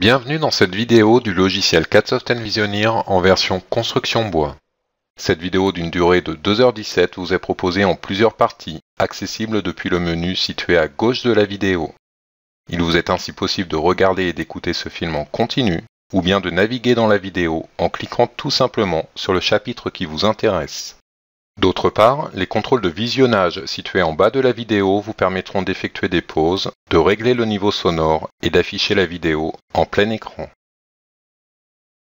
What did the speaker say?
Bienvenue dans cette vidéo du logiciel Catsoft Visionir en version construction bois. Cette vidéo d'une durée de 2h17 vous est proposée en plusieurs parties, accessible depuis le menu situé à gauche de la vidéo. Il vous est ainsi possible de regarder et d'écouter ce film en continu, ou bien de naviguer dans la vidéo en cliquant tout simplement sur le chapitre qui vous intéresse. D'autre part, les contrôles de visionnage situés en bas de la vidéo vous permettront d'effectuer des pauses, de régler le niveau sonore et d'afficher la vidéo en plein écran.